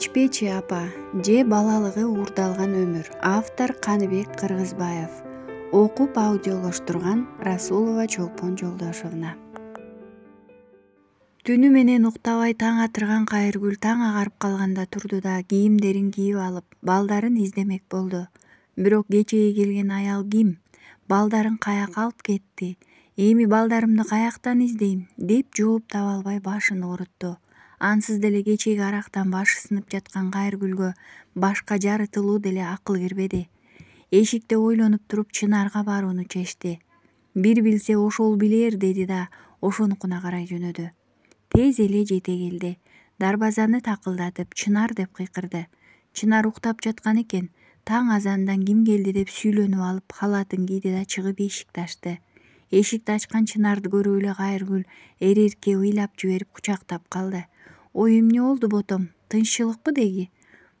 ичпечи апа же балалыгы уурдалган өмүр автор каныбек кыргызбаев окуп аудиолоштурган расулова чолпон жолдошовна түнү менен уктабай таң атырган кайыргүл таң агарып калганда турду да кийимдерин кийип алып балдарын издемек болду бирок кечэги келген аял ким балдарын каяка алып кетти эми балдарымды каяктан издейм деп жооп таба албай башын оорутту ансыз деле кечээки арактан башы сынып жаткан кайыргүлгө башка жарытылуу деле акыл кирбеди эшикте ойлонуп туруп чынарга барууну чечти бир билсе ошол билер деди да ошонукуна карай жөнөдү тез эле жете келди дарбазаны такылдатып чынар деп кыйкырды чынар уктап жаткан экен таң азандан ким келди деп сүйлөнүп алып халатын кийди да чыгып эшикти ачты эшикти ачкан чынарды көрүп эле кайыргүл эрэркеп ыйлап жиберип кучактап калды ой эмне болду ботом тынччылыкпы деги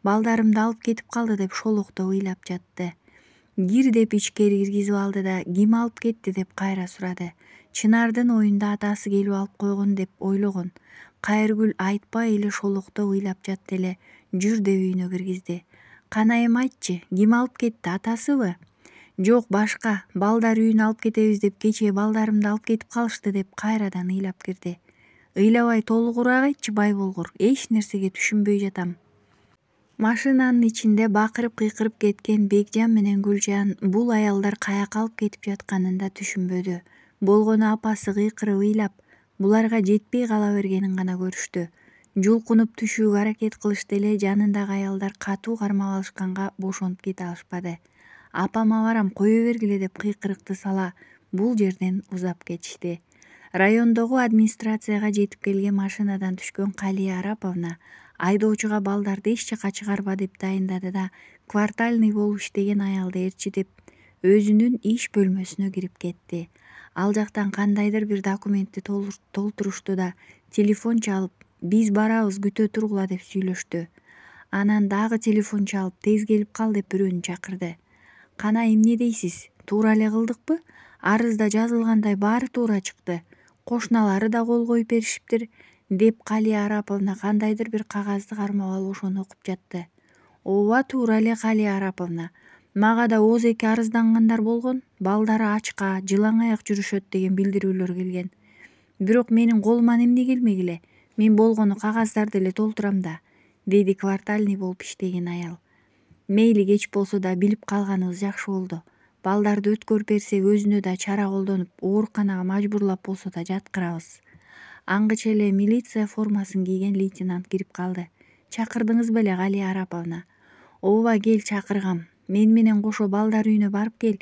балдарымды алып кетип калды деп шолокто ыйлап жатты кир деп ичкери киргизип алды да ким алып кетти деп кайра сурады чынардын оюнда атасы келип алып койгон деп ойлогон кайыргүл айтпай эле шолокто ыйлап жатты эле жүр деп үйүнө киргизди канайым айтчы ким алып кетти атасыбы жок башка балдар үйүнө алып кетебиз деп кечээ балдарымды алып кетип калышты деп кайрадан ыйлап кирди ыйлабай толугураак айтчы бай болгур эч нерсеге түшүнбөй жатам машинанын ичинде бакырып кыйкырып кеткен бекжан менен гүлжан бул аялдар каяка алып кетип жатканын да түшүнбөдү болгону апасы кыйкырып ыйлап буларга жетпей кала бергенин гана көрүштү жулкунуп түшүүгө аракет кылышты эле жанындагы аялдар катуу кармап алышканга бошонуп кете алышпады апама барам кое бергиле деп кыйкырыкты сала бул жерден узап кетишти райондогу администрацияга жетип келген машинадан түшкөн калия араповна айдоочуга балдарды эч жакка чыгарба деп дайындады да квартальный болуп иштеген аялды ээрчитип өзүнүн иш бөлмөсүнө кирип кетти ал жактан кандайдыр бир документти толтурушту да телефон чалып биз барабыз күтө тургула деп сүйлөштү анан дагы телефон чалып тез келип кал деп бирөөнү чакырды кана эмне дейсиз туура эле кылдыкпы арызда жазылгандай баары туура чыкты кошуналары да кол коюп беришиптир деп калия араповна кандайдыр бир кагазды кармап алып ошону окуп жатты ооба туура эле калия араповна мага да ооз эки арыздангандар болгон балдары ачка жылаң аяк жүрүшөт деген билдирүүлөр келген бирок менин колуман эмне келмек эле мен болгону кагаздарды эле толтурам да деди квартальный болуп иштеген аял мейли кеч болсо да билип калганыбыз жакшы болду балдарды өткөрүп берсе өзүнө да чара колдонуп ооруканага мажбурлап болсо да жаткырабыз аңгыча эле милиция формасын кийген лейтенант кирип калды чакырдыңыз беле галия араповна ооба кел чакыргам мени менен кошо балдар үйүнө барып кел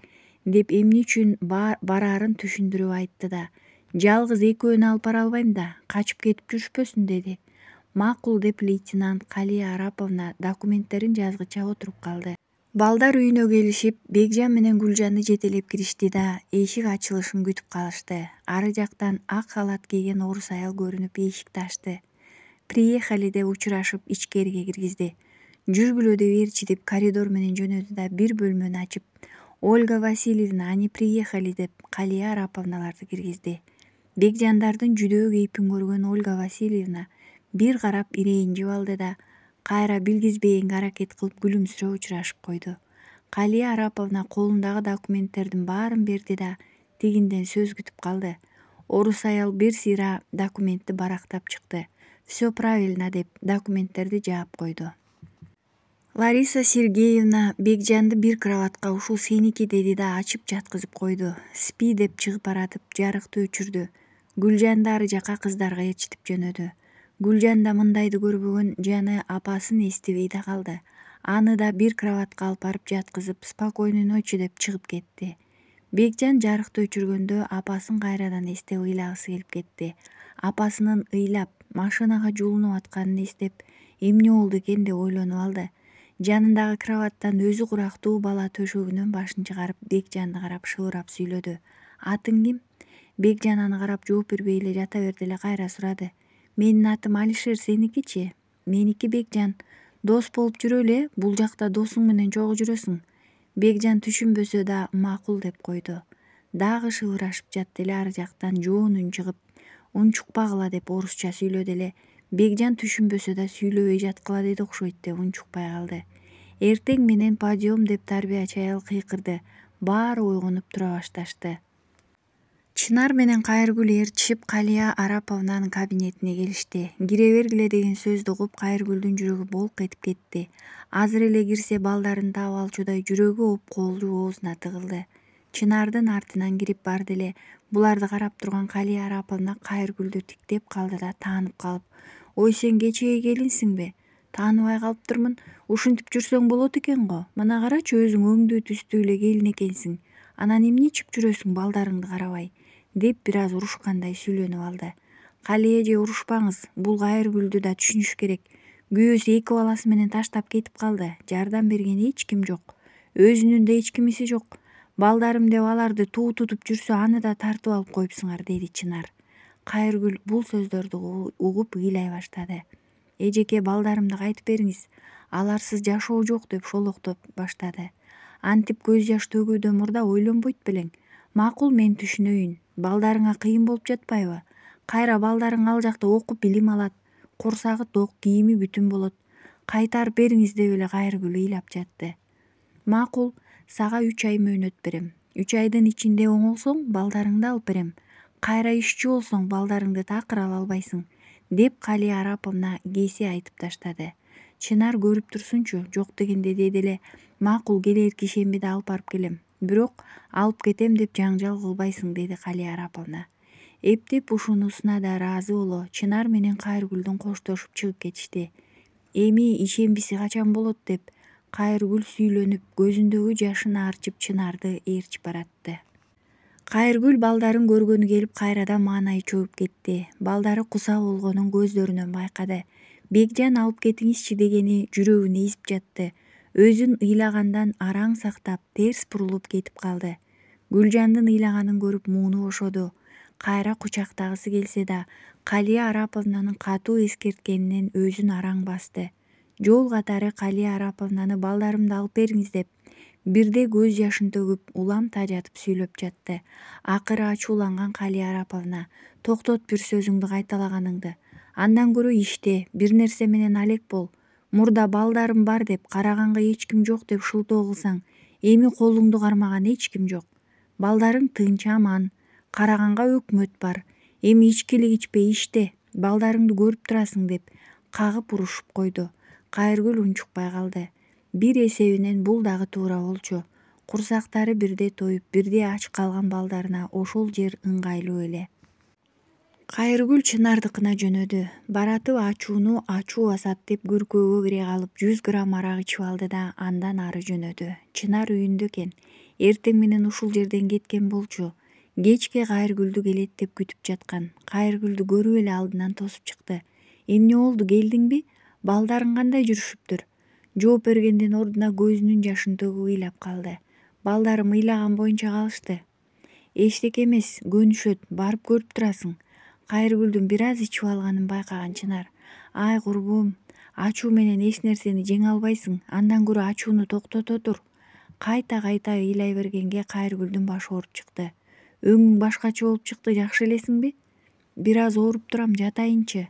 деп эмне үчүн бараарын түшүндүрүп айтты да жалгыз экөөнү алып бара албайм да качып кетип жүрүшпөсүн деди макул деп лейтенант калия араповна документтерин жазгыча отуруп калды балдар үйүнө келишип бекжан менен гүлжанды жетелеп киришти да эшик ачылышын күтүп калышты ары жактан ак халат кийген орус аял көрүнүп эшикти ачты приехали деп учурашып ичкериге киргизди жүргүлө деп ээрчитип коридор менен жөнөдү да бир бөлмөнү ачып ольга васильевна они приехали деп калия араповналарды киргизди бекжандардын жүдөө кейпин көргөн ольга васильевна бир карап ирээнжип алды да кайра билгизбегенге аракет кылып күлүмсүрөп учурашып койду калия араповна колундагы документтердин баарын берди да тигинден сөз күтүп калды орус аял бир сыйра документти барактап чыкты все правильно деп документтерди жаап койду лариса сергеевна бекжанды бир кроватка ушул сеники деди да ачып жаткызып койду спи деп чыгып баратып жарыкты өчүрдү гүлжанды ары жакка кыздарга ээрчитип жөнөдү гүлжан да мындайды көрбөгөн жана апасын эстебей да калды аны да бир кроватка алып барып жаткызып спокойной ночи деп чыгып кетти бекжан жарыкты өчүргөндө апасын кайрадан эстеп ыйлагысы келип кетти апасынын ыйлап машинага жулунуп атканын эстеп эмне болду экен деп ойлонуп алды жанындагы кроваттан өзү курактуу бала төшөгүнөн башын чыгарып бекжанды карап шыбырап сүйлөдү атың ким бекжан аны карап жооп бербей эле жата берди эле кайра сурады менин атым алишер сеникичи меники бекжан дос болуп жүрөлү э бул жакта досуң менен чогуу жүрөсүң бекжан түшүнбөсө да макул деп койду дагы шыбырашып жатты эле ары жактан жоон үн чыгып унчукпагыла деп орусча сүйлөдү эле бекжан түшүнбөсө да сүйлөбөй жаткыла деди окшойт деп унчукпай калды эртең менен подъем деп тарбиячы аял кыйкырды баары ойгонуп тура башташты чынар менен кайыргүл ээрчишип калия араповнанын кабинетине келишти кире бергиле деген сөздү угуп кайыргүлдүн жүрөгү болк этип кетти азыр эле кирсе балдарын таап алчудай жүрөгү опкоолжуп оозуна тыгылды чынардын артынан кирип барды эле буларды карап турган калия араповна кайыргүлдү тиктеп калды да таанып калып ой сен кечээ келинсиңби тааныбай калыптырмын ушинтип жүрсөң болот экен го мына карачы өзүң өңдүү түстүү эле келин экенсиң анан эмне ичип жүрөсүң балдарыңды карабай деп бир аз урушкандай сүйлөнүп алды кали эже урушпаңыз бул кайыргүлдү да түшүнүш керек күйөөсү эки баласы менен таштап кетип калды жардам берген эч ким жок өзүнүн да эч кимиси жок балдарым деп аларды туу тутуп жүрсө аны да тартып алып коюпсуңар деди чынар кайыргүл бул сөздөрдү угуп ыйлай баштады эжеке балдарымды кайтып бериңиз аларсыз жашоо жок деп шолоктоп баштады антип көз жаш төгүүдөн мурда ойлонбойт белең макул мен түшүнөйүн балдарыңа кыйын болуп жатпайбы кайра балдарың ал жакта окуп билим алат курсагы ток кийими бүтүн болот кайтарып бериңиз деп эле кайыргүл ыйлап жатты макул сага үч ай мөөнөт берем үч айдын ичинде оңолсоң балдарыңды алып берем кайра ишчи болсоң балдарыңды такыр ала албайсың деп калия араповна кесе айтып таштады чынар көрүп турсунчу жок дегенде деди эле макул келерки ишембиде алып барып келем бирок алып кетем деп жаңжал кылбайсың деди калия араповна эптеп ушунусуна да ыраазы боло чынар менен кайыргүлдүн коштошуп чыгып кетишти эми ишембиси качан болот деп кайыргүл сүйлөнүп көзүндөгү жашын аарчып чынарды ээрчип баратты кайыргүл балдарын көргөнү келип кайрадан маанайы чөгүп кетти балдары куса болгонун көздөрүнөн байкады бекжан алып кетиңизчи дегени жүрөгүн эзип жатты өзүн ыйлагандан араң сактап терс бурулуп кетип калды гүлжандын ыйлаганын көрүп мууну бошоду кайра кучактагысы келсе да калия араповнанын катуу эскерткенинен өзүн араң басты жол катары калия араповнаны балдарымды алып бериңиз деп бирде көз жашын төгүп улам тажатып сүйлөп жатты акыры ачууланган калия араповна токтот бир сөзүңдү кайталаганыңды андан көрө иште бир нерсе менен алек бол мурда балдарым бар деп караганга эч ким жок деп шылтоо кылсаң эми колуңду кармаган эч ким жок балдарың тынч аман караганга өкмөт бар эми ичкилик ичпей иште балдарыңды көрүп турасың деп кагып урушуп койду кайыргүл унчукпай калды бир эсебинен бул дагы туура болчу курсактары бирде тоюп бирде ач калган балдарына ошол жер ыңгайлуу эле кайыргүл чынардыкына жөнөдү баратып ачууну ачуу басат деп күркөөгө кире калып жүз грамм арак ичип алды да андан ары жөнөдү чынар үйүндө экен эртең менен ушул жерден кеткен болчу кечке кайыргүлдү келет деп күтүп жаткан кайыргүлдү көрүп эле алдынан тосуп чыкты эмне болду келдиңби балдарың кандай жүрүшүптүр жооп бергендин ордуна көзүнүн жашын төгүп ыйлап калды балдарым ыйлаган боюнча калышты эчтеке эмес көнүшөт барып көрүп турасың кайыргүлдүн бир аз ичип алганын байкаган чынар ай курбум ачуу менен эч нерсени жеңе албайсың андан көрө ачууну токтото тур кайта кайта ыйлай бергенге кайыргүлдүн башы ооруп чыкты өңүң башкача болуп чыкты жакшы элесиңби бир аз ооруп турам жатайынчы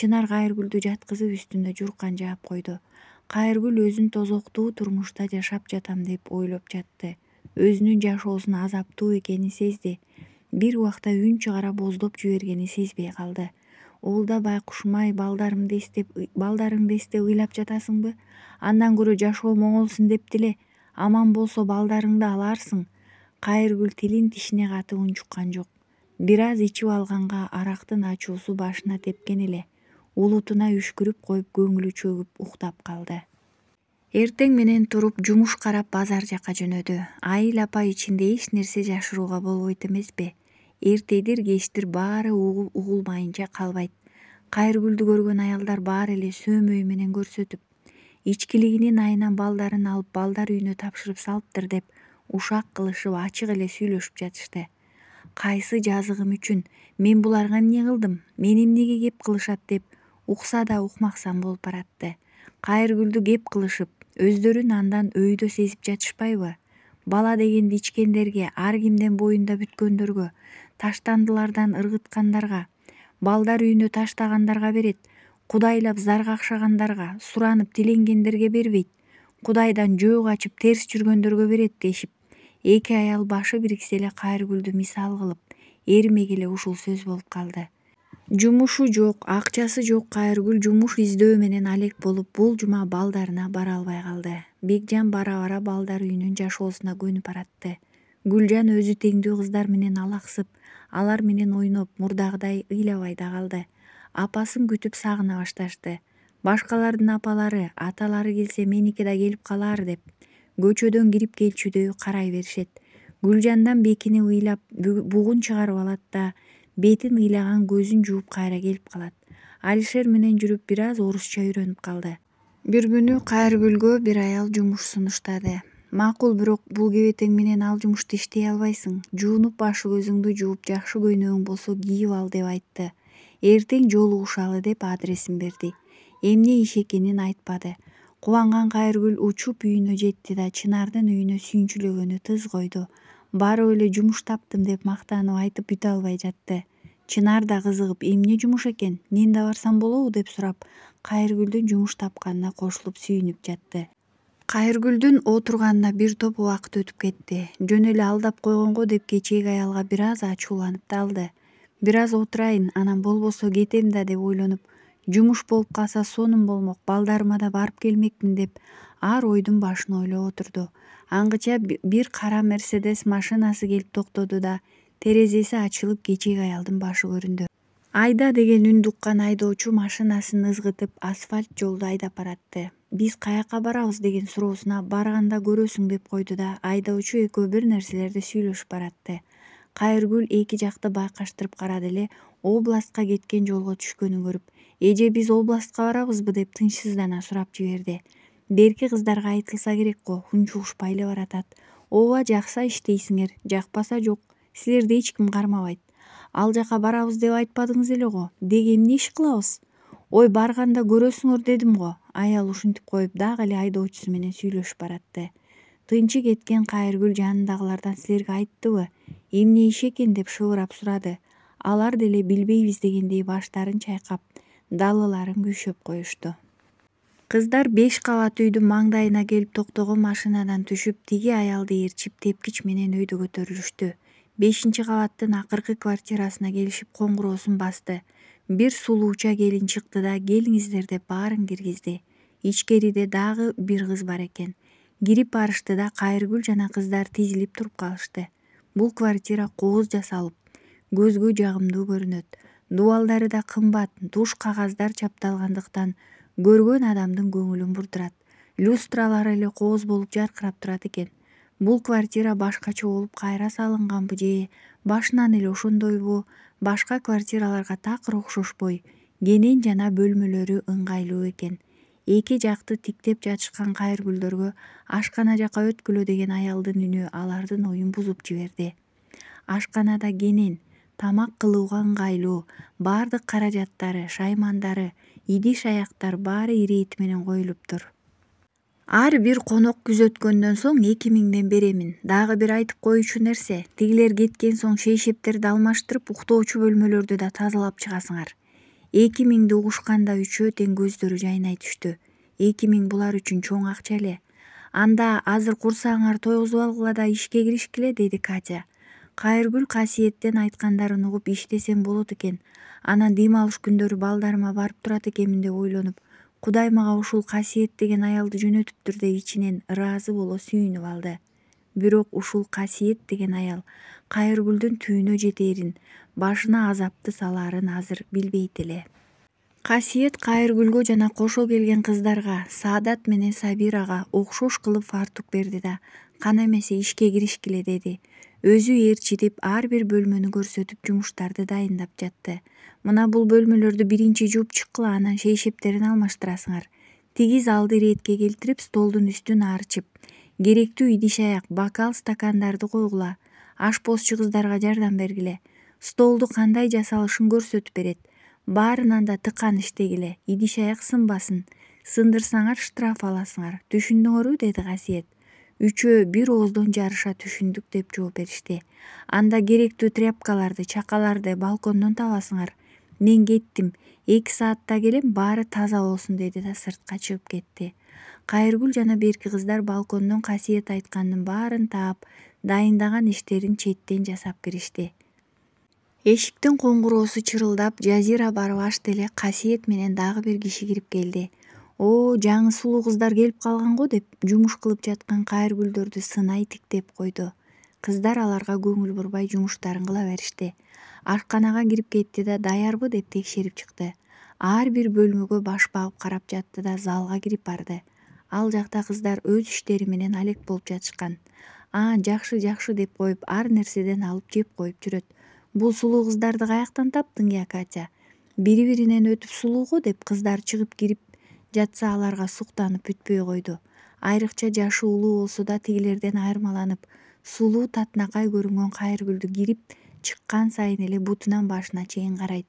чынар кайыргүлдү жаткызып үстүнө журкан жаап койду кайыргүл өзүн тозоктуу турмушта жашап жатам деп ойлоп жатты өзүнүн жашоосуна азаптуу экенин сезди бир убакта үн чыгара боздоп жибергенин сезбей калды уулда байкушум ай балдарыңды эстеп ыйлап жатасыңбы андан көрө жашоом оңолсун депти эле аман болсо балдарыңды аларсың кайыргүл тилин тишине катып унчуккан жок бир аз ичип алганга арактын ачуусу башына тепкен эле улутуна үшкүрүп коюп көңүлү чөгүп уктап калды эртең менен туруп жумуш карап базар жака жөнөдү айыл апай ичинде эч нерсе жашырууга болбойт эмеспи эртедир кечтир баары угулмайынча калбайт кайыргүлдү көргөн аялдар баары эле сөөмөй менен көрсөтүп ичкилигинин айынан балдарын алып балдар үйүнө тапшырып салыптыр деп ушак кылышып ачык эле сүйлөшүп жатышты кайсы жазыгым үчүн мен буларга эмне кылдым мени эмнеге кеп кылышат деп укса да укмаксан болуп баратты кайыргүлдү кеп кылышып өздөрүн андан өйдө сезип жатышпайбы бала дегенди ичкендерге ар кимден боюнда бүткөндөргө таштандылардан ыргыткандарга балдар үйүнө таштагандарга берет кудайлап зар какшагандарга суранып тиленгендерге бербейт кудайдан жөө качып терс жүргөндөргө берет дешип эки аял башы бириксе эле кайыргүлдү мисал кылып эрмек эле ушул сөз болуп калды жумушу жок акчасы жок кайыргүл жумуш издөө менен алек болуп бул жума балдарына бара албай калды бекжан бара бара балдар үйүнүн жашоосуна көнүп баратты гүлжан өзү теңдүү кыздар менен алаксып алар менен ойноп мурдагыдай ыйлабай да калды апасын күтүп сагына башташты башкалардын апалары аталары келсе меники да келип калаар деп көчөдөн кирип келчүдөй карай беришет гүлжандан бекини ыйлап бугун чыгарып алат да бетин ыйлаган көзүн жууп кайра келип калат алишер менен жүрүп бир аз орусча үйрөнүп калды бир күнү кайыргүлгө бир аял жумуш сунуштады макул бирок бул кебетең менен ал жумушту иштей албайсың жуунуп башы көзүңдү жууп жакшы көйнөгүң болсо кийип ал деп айтты эртең жолугушалы деп адресин берди эмне иш экенин айтпады кубанган кайыргүл учуп үйүнө жетти да чынардын үйүнө сүйүнчүлөгөнү тыз койду барып эле жумуш таптым деп мактанып айтып бүтө албай жатты чынар да кызыгып эмне жумуш экен мен да барсам болобу деп сурап кайыргүлдүн жумуш тапканына кошулуп сүйүнүп жатты кайыргүлдүн отурганына бир топ убакыт өтүп кетти жөн эле алдап койгонго деп кечээги аялга бир аз ачууланып да алды бир аз отурайын анан болбосо кетем да деп ойлонуп жумуш болуп калса сонун болмок балдарыма да барып келмекмин деп ар ойдун башын ойлоп отурду аңгыча бир кара мерседес машинасы келип токтоду да терезеси ачылып кечээк аялдын башы көрүндү айда деген үндү уккан айдоочу машинасын ызгытып асфальт жолду айдап баратты биз каяка барабыз деген суроосуна барганда көрөсүң деп койду да айдоочу экөө бир нерселерди сүйлөшүп баратты кайыргүл эки жакты байкаштырып карады эле областка кеткен жолго түшкөнүн көрүп эже биз областка барабызбы деп тынчсыздана сурап жиберди берки кыздарга айтылса керек го унчугушпай эле баратат ооба жакса иштейсиңер жакпаса жок силерди эч ким кармабайт ал жака барабыз деп айтпадыңыз эле го деги эмне иш кылабыз ой барганда көрөсүңөр дедим го аял ушинтип коюп дагы эле айдоочусу менен сүйлөшүп баратты тынчы кеткен кайыргүл жанындагылардан силерге айттыбы эмне иш экен деп шыбырап сурады алар деле билбейбиз дегендей баштарын чайкап далыларын күйшөп коюшту кыздар беш кабат үйдүн маңдайына келип токтогон машинадан түшүп тиги аялды ээрчип тепкич менен өйдө көтөрүлүштү бешинчи кабаттын акыркы квартирасына келишип коңгуроосун басты бир сулууча келин чыкты да келиңиздер деп баарын киргизди ичкериде дагы бир кыз бар экен кирип барышты да кайыргүл жана кыздар тизилип туруп калышты бул квартира кооз жасалып көзгө жагымдуу көрүнөт дубалдары да кымбат душ кагаздар чапталгандыктан көргөн адамдын көңүлүн бурдурат люстралары эле кооз болуп жаркырап турат экен бул квартира башкача болуп кайра салынганбы же башынан эле ошондойбу башка квартираларга такыр окшошпой кенен жана бөлмөлөрү ыңгайлуу экен эки жакты тиктеп жатышкан гүлдөргө ашкана жакка өткүлө деген аялдын үнү алардын оюн бузуп жиберди ашканада кенен тамак кылууга ыңгайлуу бардык каражаттары шаймандары идиш аяктар баары ирээти менен коюлуптур ар бир конок күзөткөндөн соң эки миңден беремин дагы бир айтып коюучу нерсе тигилер кеткен соң шейшептерди алмаштырып уктоочу бөлмөлөрдү да тазалап чыгасыңар эки миңди угушканда үчөө тең көздөрү жайнай түштү эки миң булар үчүн чоң акча эле анда азыр курсагыңар тойгузуп алгыла да ишке киришкиле деди катя кайыргүл касиеттен айткандарын угуп иштесем болот экен анан дем алыш күндөрү балдарыма барып турат экенмин деп ойлонуп кудай мага ушул касиет деген аялды жөнөтүптүр деп ичинен ыраазы боло сүйүнүп алды бирок ушул касиет деген аял кайыргүлдүн түбүнө жетээрин башына азапты саларын азыр билбейт эле касиет кайыргүлгө жана кошо келген кыздарга саадат менен сабирага окшош кылып фартук берди да кана эмесе ишке киришкиле деди өзү ээрчитип ар бир бөлмөнү көрсөтүп жумуштарды дайындап жатты мына бул бөлмөлөрдү биринчи жууп чыккыла анан шейшептерин алмаштырасыңар тиги залды иретке келтирип столдун үстүн аарчып керектүү идиш аяк бокал стакандарды койгула ашпозчу кыздарга жардам бергиле столду кандай жасалышын көрсөтүп берет баарынан да тыкан иштегиле идиш аяк сынбасын сындырсаңар штраф аласыңар түшүндүңөрбү деди касиет үчөө бир ооздон жарыша түшүндүк деп жооп беришти анда керектүү тряпкаларды чакаларды балкондон табасыңар мен кеттим эки саатта келем баары таза болсун деди да сыртка чыгып кетти кайыргүл жана берки кыздар балкондон касиет айткандын баарын таап дайындаган иштерин четтен жасап киришти эшиктин коңгуроосу чырылдап жазира барбаш деле касиет менен дагы бир киши кирип келди о жаңы сулуу кыздар келип калган го деп жумуш кылып жаткан кайыргүлдөрдү сынай тиктеп койду кыздар аларга көңүл бурбай жумуштарын кыла беришти ашканага кирип кетти да даярбы деп текшерип чыкты ар бир бөлмөгө баш багып карап жатты да залга кирип барды ал жакта кыздар өз иштери менен алек болуп жатышкан а жакшы жакшы деп коюп ар нерседен алып жеп коюп жүрөт бул сулуу кыздарды каяктан таптың я катя бири биринен өтүп сулуу го деп кыздар чыгып кирип жатса аларга суктанып бүтпөй койду айрыкча жашы улуу болсо да тигилерден айырмаланып сулуу татынакай көрүнгөн кайыргүлдү кирип чыккан сайын эле бутунан башына чейин карайт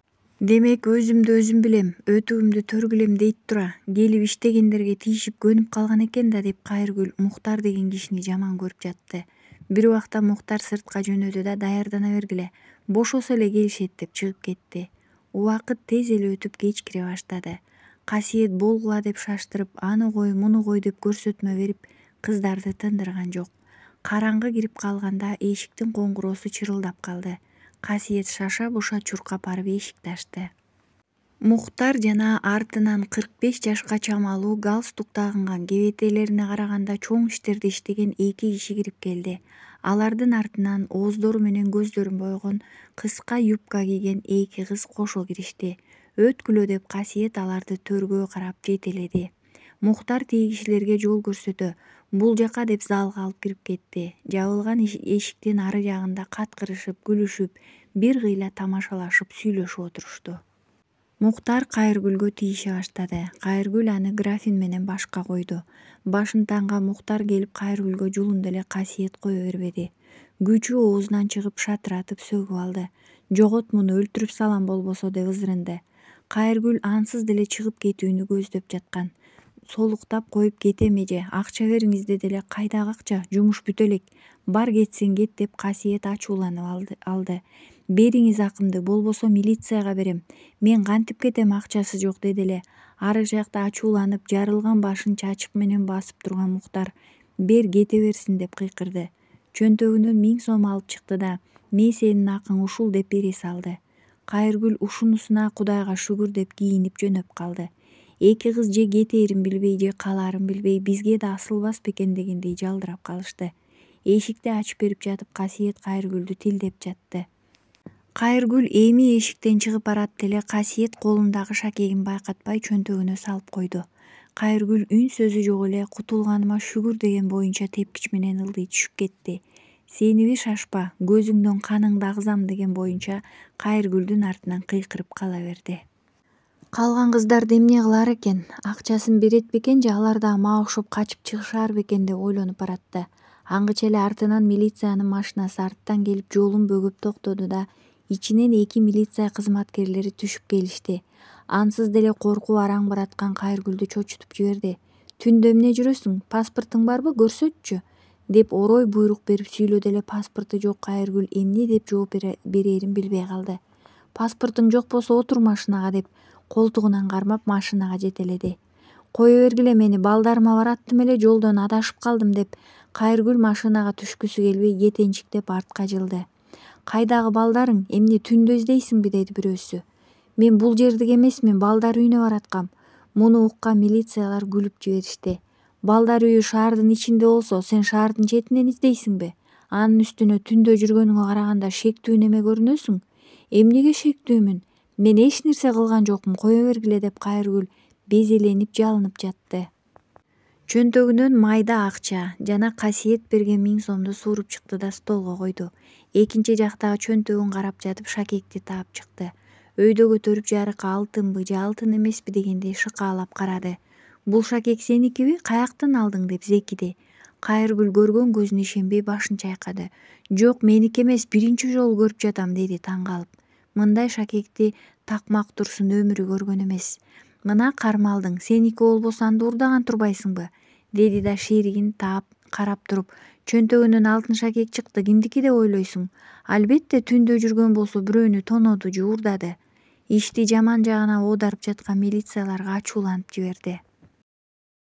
демек өзүмдү өзүм билем өтүгүмдү төрг илем дейт тура келип иштегендерге тийишип көнүп калган экен да деп кайыргүл мухтар деген кишини жаман көрүп жатты бир убакта мухтар сыртка жөнөдү да даярдана бергиле бошосо эле келишет деп чыгып кетти убакыт тез эле өтүп кеч кире баштады касиет болгула деп шаштырып аны кой муну кой деп көрсөтмө берип кыздарды тындырган жок караңгы кирип калганда эшиктин коңгуроосу чырылдап калды касиет шаша буша чуркап барып эшикти ачты мухтар жана артынан кырк беш жашка чамалуу галстук тагынган кебетелерине караганда чоң иштерди иштеген эки киши кирип келди алардын артынан ооздору менен көздөрүн боегон кыска юбка кийген эки кыз кошо киришти өткүлө деп касиет аларды төргө карап жетеледи мухтар тийгишилерге жол көрсөтө бул жака деп залга алып кирип кетти жабылган эшиктин ары жагында каткырышып күлүшүп бир кыйла тамашалашып сүйлөшүп отурушту муктар кайыргүлгө тийише баштады кайыргүл аны графин менен башка койду башын таанган мухтар келип кайыргүлгө жулунду эле касиет кое бербеди күчү оозунан чыгып шатыратып сөгүп алды жоготмун өлтүрүп салам болбосо деп ызырынды қайыргүл ансыз деле чыгып кетүүнү көздөп жаткан солуктап коюп кете эже акча бериңизди деле кайдагы акча жумуш бүтө элек бар кетсең кет деп касиет ачууланып алды бериңиз акымды болбосо милицияға берем мен кантип кетем акчасы жок деди эле ары жакта ачууланып жарылган башын чачык менен басып тұрған муктар бер кете берсин деп қиқырды чөнтөгүнөн миң сом алып чыкты да мей сенин акың ушул деп бере салды кайыргүл ушунусуна кудайга шүгүр деп кийинип жөнөп калды эки кыз же кетээрин билбей же калаарын билбей бизге да асылбас бекен дегендей жалдырап калышты эшикти ачып берип жатып касиет кайыргүлдү тилдеп жатты кайыргүл эми эшиктен чыгып баратты эле касиет колундагы шакегин байкатпай чөнтөгүнө салып койду кайыргүл үн сөзү жок эле кутулганыма шүгүр деген боюнча тепкич менен ылдый түшүп кетти сениби шашпа көзүңдөн каныңды агызам деген боюнча кайыргүлдүн артынан кыйкырып кала берди калган кыздарды эмне кылар экен акчасын берет бекен же алар дагы мага окшоп качып чыгышар бекен деп ойлонуп баратты аңгыча эле артынан милициянын машинасы арттан келип жолун бөгөп токтоду да ичинен эки милиция кызматкерлери түшүп келишти ансыз деле коркуу араң бараткан кайыргүлдү чочутуп жиберди түндө эмне жүрөсүң паспортуң барбы көрсөтчү деп орой буйрук берип сүйлөдү эле паспорту жок кайыргүл эмне деп жооп берерин билбей калды паспортуң жок болсо отур машинага деп колтугунан кармап машинага жетеледи кое бергиле мени балдарыма бараттым эле жолдон адашып калдым деп кайыргүл машинага түшкүсү келбей кетенчиктеп артка жылды кайдагы балдарың эмне түндө издейсиңби деди бирөөсү мен бул жердики эмесмин балдар үйүнө бараткам муну уккан милициялар күлүп жиберишти балдар үйү шаардын ичинде болсо сен шаардын четинен издейсиңби анын үстүнө түндө жүргөнүңө караганда шектүү неме көрүнөсүң эмнеге шектүүмүн мен эч нерсе кылган жокмун кое бергиле деп кайыргүл безеленип жалынып жатты чөнтөгүнөн майда акча жана касиет берген миң сомду сууруп чыкты да столго койду экинчи жактагы чөнтөгүн карап жатып шакекти таап чыкты өйдө көтөрүп жарыкка алтынбы же алтын эмеспи дегендей шыкаалап карады бұл шакек сенікі каяктан қаяқтан алдың деп зекиде қайыргүл көрген көзіне ишенбей башын чайқады жоқ меники емес биринчи жолу көрүп жатам деди таң калып мындай шакекти такмак турсун өмүрү көргөн эмес мына кармалдың сеники болбосо анда уурдаган турбайсыңбы деди да шеригин таап карап туруп чөнтөгүнөн алтын шакек чыкты кимдики деп ойлойсуң албетте түндө жүргөн болсо бирөөнү тоноду же уурдады ишти жаман жагына оодарып жаткан милицияларга ачууланып жиберди